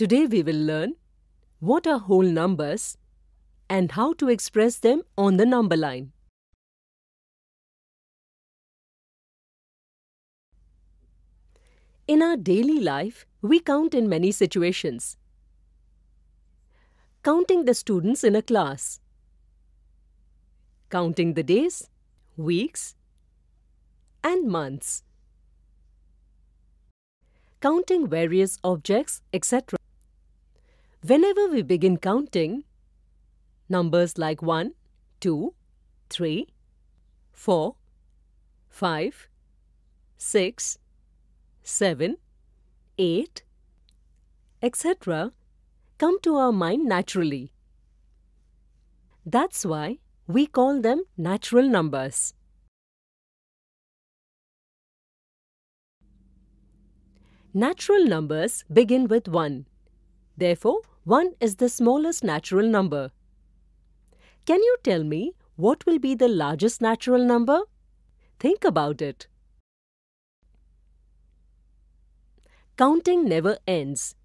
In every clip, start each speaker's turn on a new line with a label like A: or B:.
A: Today we will learn what are whole numbers and how to express them on the number line. In our daily life, we count in many situations. Counting the students in a class. Counting the days, weeks and months. Counting various objects, etc. Whenever we begin counting, numbers like 1, 2, 3, 4, 5, 6, 7, 8, etc. come to our mind naturally. That's why we call them natural numbers. Natural numbers begin with 1. Therefore, 1 is the smallest natural number. Can you tell me what will be the largest natural number? Think about it. Counting never ends,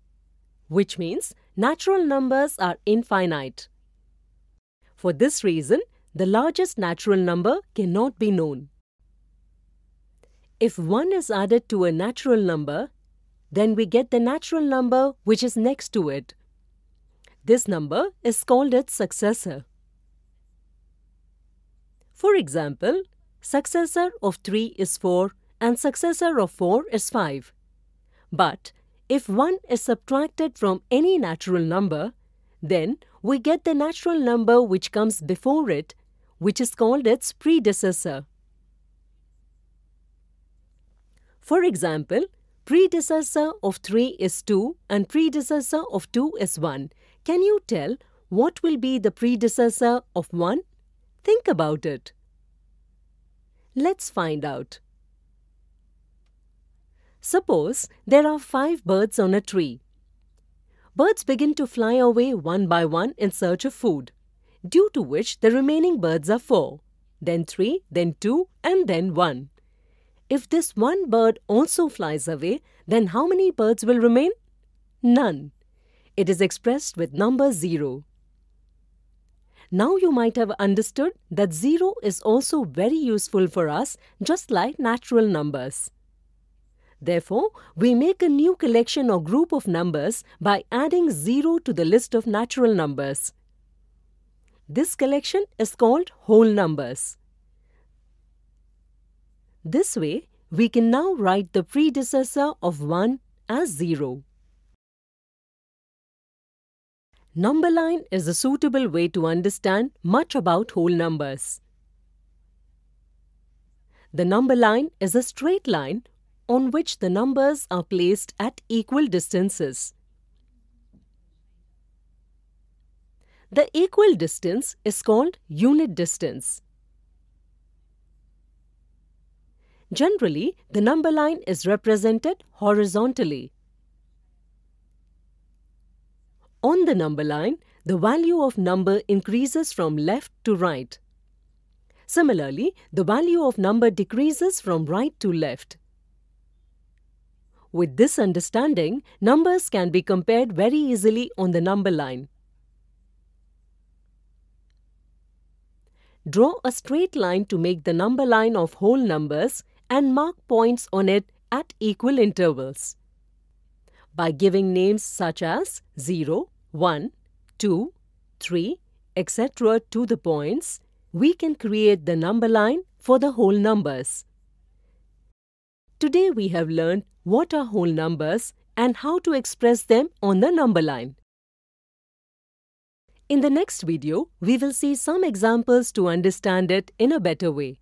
A: which means natural numbers are infinite. For this reason, the largest natural number cannot be known. If 1 is added to a natural number, then we get the natural number which is next to it. This number is called its successor. For example, successor of 3 is 4 and successor of 4 is 5. But if 1 is subtracted from any natural number, then we get the natural number which comes before it, which is called its predecessor. For example, Predecessor of 3 is 2 and predecessor of 2 is 1. Can you tell what will be the predecessor of 1? Think about it. Let's find out. Suppose there are 5 birds on a tree. Birds begin to fly away one by one in search of food, due to which the remaining birds are 4 then 3, then 2 and then 1. If this one bird also flies away, then how many birds will remain? None. It is expressed with number 0. Now you might have understood that 0 is also very useful for us just like natural numbers. Therefore, we make a new collection or group of numbers by adding 0 to the list of natural numbers. This collection is called whole numbers. This way, we can now write the predecessor of 1 as 0. Number line is a suitable way to understand much about whole numbers. The number line is a straight line on which the numbers are placed at equal distances. The equal distance is called unit distance. Generally, the number line is represented horizontally. On the number line, the value of number increases from left to right. Similarly, the value of number decreases from right to left. With this understanding, numbers can be compared very easily on the number line. Draw a straight line to make the number line of whole numbers and mark points on it at equal intervals. By giving names such as 0, 1, 2, 3, etc. to the points, we can create the number line for the whole numbers. Today we have learned what are whole numbers and how to express them on the number line. In the next video, we will see some examples to understand it in a better way.